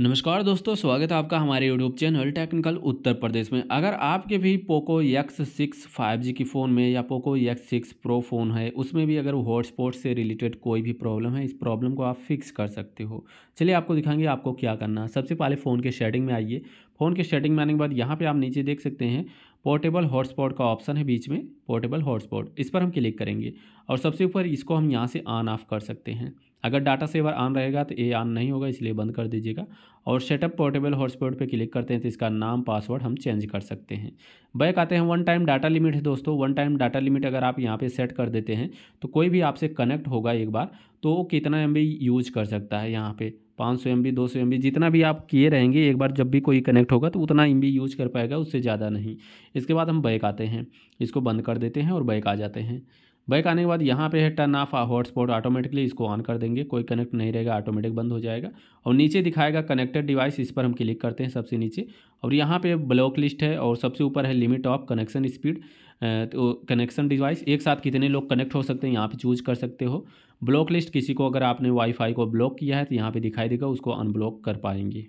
नमस्कार दोस्तों स्वागत है आपका हमारे YouTube channel technical Uttar Pradesh में अगर आपके भी Poco X six five G की फ़ोन में या Poco X six pro phone है उसमें भी अगर हॉटस्पॉट से रिलेटेड कोई भी प्रॉब्लम है इस प्रॉब्लम को आप फिक्स कर सकते हो चलिए आपको दिखाएंगे आपको क्या करना है सबसे पहले फ़ोन के शेडिंग में आइए फ़ोन के शेडिंग में आने के बाद यहाँ पर आप नीचे देख सकते हैं पोर्टेबल हॉटस्पॉट का ऑप्शन है बीच में पोर्टेबल हॉटस्पॉट इस पर हम क्लिक करेंगे और सबसे ऊपर इसको हम यहाँ से ऑन ऑफ कर सकते हैं अगर डाटा सेवर ऑन रहेगा तो ये ऑन नहीं होगा इसलिए बंद कर दीजिएगा और सेटअप पोर्टेबल हॉटस्पॉट पे क्लिक करते हैं तो इसका नाम पासवर्ड हम चेंज कर सकते हैं बैक आते हैं वन टाइम डाटा लिमिट है दोस्तों वन टाइम डाटा लिमिट अगर आप यहाँ पे सेट कर देते हैं तो कोई भी आपसे कनेक्ट होगा एक बार तो कितना एम यूज कर सकता है यहाँ पर पाँच सौ एम बी दो सौ एम बी जितना भी आप किए रहेंगे एक बार जब भी कोई कनेक्ट होगा तो उतना एम बी यूज कर पाएगा उससे ज़्यादा नहीं इसके बाद हम बैक आते हैं इसको बंद कर देते हैं और बैक आ जाते हैं बाइक आने के बाद यहाँ पे है टर्न ऑफ हॉटस्पॉट ऑटोमेटिकली इसको ऑन कर देंगे कोई कनेक्ट नहीं रहेगा ऑटोमेटिक बंद हो जाएगा और नीचे दिखाएगा कनेक्टेड डिवाइस इस पर हम क्लिक करते हैं सबसे नीचे और यहाँ पे ब्लॉक लिस्ट है और सबसे ऊपर है लिमिट ऑफ कनेक्शन स्पीड तो कनेक्शन डिवाइस एक साथ कितने लोग कनेक्ट हो सकते हैं यहाँ पर चूज कर सकते हो ब्लॉक लिस्ट किसी को अगर आपने वाईफाई को ब्लॉक किया है तो यहाँ पर दिखाई देगा उसको अनब्लॉक कर पाएंगे